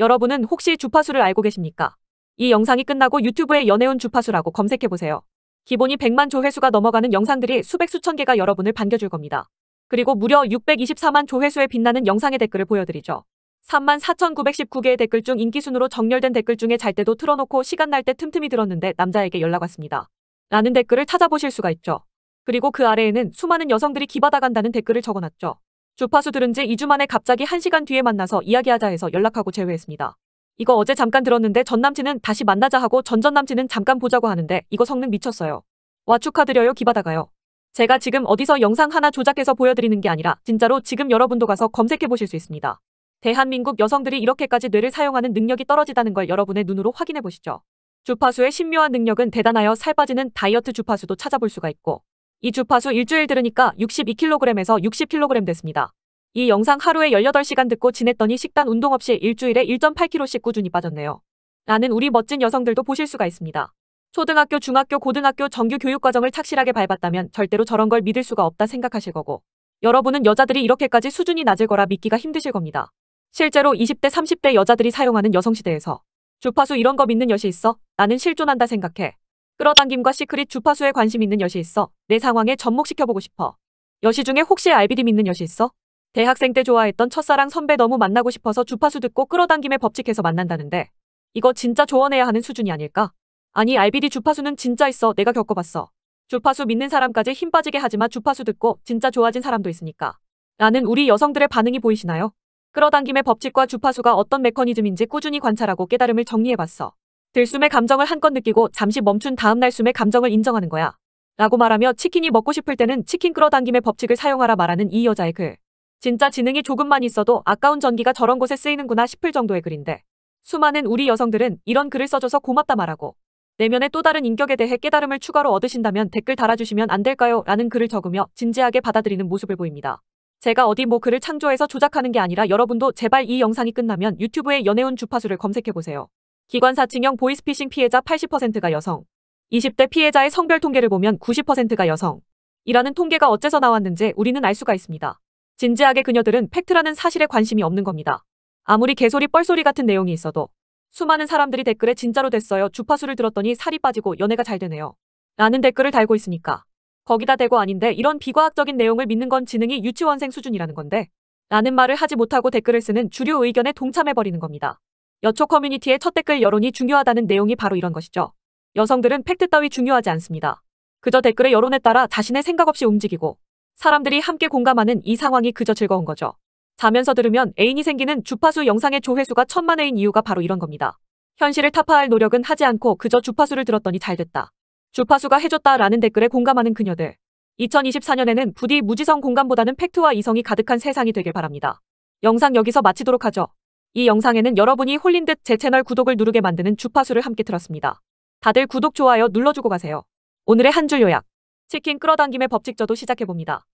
여러분은 혹시 주파수를 알고 계십니까? 이 영상이 끝나고 유튜브에 연애운 주파수라고 검색해보세요. 기본이 100만 조회수가 넘어가는 영상들이 수백 수천 개가 여러분을 반겨줄 겁니다. 그리고 무려 624만 조회수에 빛나는 영상의 댓글을 보여드리죠. 3만 4,919개의 댓글 중 인기순으로 정렬된 댓글 중에 잘 때도 틀어놓고 시간 날 때 틈틈이 들었는데 남자에게 연락 왔습니다. 라는 댓글을 찾아보실 수가 있죠. 그리고 그 아래에는 수많은 여성들이 기받아간다는 댓글을 적어놨죠. 주파수 들은 지 2주 만에 갑자기 1시간 뒤에 만나서 이야기하자 해서 연락하고 제외했습니다. 이거 어제 잠깐 들었는데 전 남친은 다시 만나자 하고 전전 남친은 잠깐 보자고 하는데 이거 성능 미쳤어요. 와 축하드려요 기바다가요. 제가 지금 어디서 영상 하나 조작해서 보여드리는 게 아니라 진짜로 지금 여러분도 가서 검색해보실 수 있습니다. 대한민국 여성들이 이렇게까지 뇌를 사용하는 능력이 떨어지다는 걸 여러분의 눈으로 확인해보시죠. 주파수의 신묘한 능력은 대단하여 살 빠지는 다이어트 주파수도 찾아볼 수가 있고 이 주파수 일주일 들으니까 62kg에서 60kg 됐습니다. 이 영상 하루에 18시간 듣고 지냈더니 식단 운동 없이 일주일에 1.8kg씩 꾸준히 빠졌네요. 라는 우리 멋진 여성들도 보실 수가 있습니다. 초등학교, 중학교, 고등학교 정규 교육 과정을 착실하게 밟았다면 절대로 저런 걸 믿을 수가 없다 생각하실 거고 여러분은 여자들이 이렇게까지 수준이 낮을 거라 믿기가 힘드실 겁니다. 실제로 20대, 30대 여자들이 사용하는 여성시대에서 주파수 이런 거 믿는 여시 있어? 나는 실존한다 생각해. 끌어당김과 시크릿 주파수에 관심 있는 여시 있어. 내 상황에 접목시켜보고 싶어. 여시 중에 혹시 알비디 믿는 여시 있어? 대학생 때 좋아했던 첫사랑 선배 너무 만나고 싶어서 주파수 듣고 끌어당김에 법칙해서 만난다는데 이거 진짜 조언해야 하는 수준이 아닐까? 아니 알비디 주파수는 진짜 있어. 내가 겪어봤어. 주파수 믿는 사람까지 힘 빠지게 하지만 주파수 듣고 진짜 좋아진 사람도 있으니까. 라는 우리 여성들의 반응이 보이시나요? 끌어당김의 법칙과 주파수가 어떤 메커니즘인지 꾸준히 관찰하고 깨달음을 정리해봤어. 들숨에 감정을 한껏 느끼고 잠시 멈춘 다음날 숨에 감정을 인정하는 거야. 라고 말하며 치킨이 먹고 싶을 때는 치킨 끌어당김의 법칙을 사용하라 말하는 이 여자의 글. 진짜 지능이 조금만 있어도 아까운 전기가 저런 곳에 쓰이는구나 싶을 정도의 글인데 수많은 우리 여성들은 이런 글을 써줘서 고맙다 말하고 내면의 또 다른 인격에 대해 깨달음을 추가로 얻으신다면 댓글 달아주시면 안 될까요? 라는 글을 적으며 진지하게 받아들이는 모습을 보입니다. 제가 어디 뭐 글을 창조해서 조작하는 게 아니라 여러분도 제발 이 영상이 끝나면 유튜브에 연애운 주파수를 검색해보세요. 기관 사측형 보이스피싱 피해자 80%가 여성. 20대 피해자의 성별 통계를 보면 90%가 여성. 이라는 통계가 어째서 나왔는지 우리는 알 수가 있습니다. 진지하게 그녀들은 팩트라는 사실에 관심이 없는 겁니다. 아무리 개소리 뻘소리 같은 내용이 있어도 수많은 사람들이 댓글에 진짜로 됐어요. 주파수를 들었더니 살이 빠지고 연애가 잘 되네요. 라는 댓글을 달고 있으니까 거기다 대고 아닌데 이런 비과학적인 내용을 믿는 건 지능이 유치원생 수준이라는 건데 라는 말을 하지 못하고 댓글을 쓰는 주류 의견에 동참해버리는 겁니다. 여초 커뮤니티의 첫 댓글 여론이 중요하다는 내용이 바로 이런 것이죠. 여성들은 팩트 따위 중요하지 않습니다. 그저 댓글의 여론에 따라 자신의 생각 없이 움직이고 사람들이 함께 공감하는 이 상황이 그저 즐거운 거죠. 자면서 들으면 애인이 생기는 주파수 영상의 조회수가 천만 애인 이유가 바로 이런 겁니다. 현실을 타파할 노력은 하지 않고 그저 주파수를 들었더니 잘 됐다. 주파수가 해줬다 라는 댓글에 공감하는 그녀들. 2024년에는 부디 무지성 공감보다는 팩트와 이성이 가득한 세상이 되길 바랍니다. 영상 여기서 마치도록 하죠. 이 영상에는 여러분이 홀린 듯 제 채널 구독을 누르게 만드는 주파수를 함께 들었습니다. 다들 구독, 좋아요 눌러주고 가세요. 오늘의 한 줄 요약. 치킨 끌어당김의 법칙 저도 시작해봅니다.